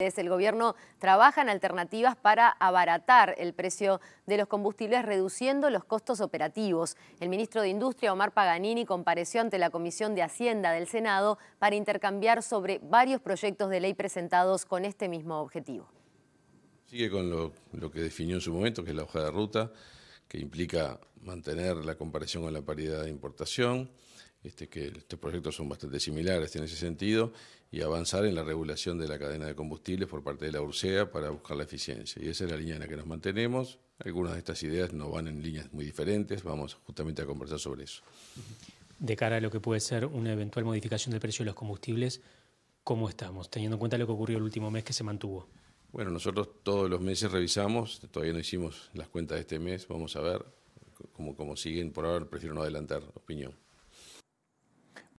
El gobierno trabaja en alternativas para abaratar el precio de los combustibles reduciendo los costos operativos. El ministro de Industria, Omar Paganini, compareció ante la Comisión de Hacienda del Senado para intercambiar sobre varios proyectos de ley presentados con este mismo objetivo. Sigue con lo, que definió en su momento, que es la hoja de ruta, que implica mantener la comparación con la paridad de importación, este, que estos proyectos son bastante similares en ese sentido, y avanzar en la regulación de la cadena de combustibles por parte de la URSEA para buscar la eficiencia. Y esa es la línea en la que nos mantenemos. Algunas de estas ideas no van en líneas muy diferentes, vamos justamente a conversar sobre eso. De cara a lo que puede ser una eventual modificación del precio de los combustibles, ¿cómo estamos? Teniendo en cuenta lo que ocurrió el último mes que se mantuvo. Bueno, nosotros todos los meses revisamos, todavía no hicimos las cuentas de este mes, vamos a ver cómo, cómo siguen, por ahora prefiero no adelantar opinión.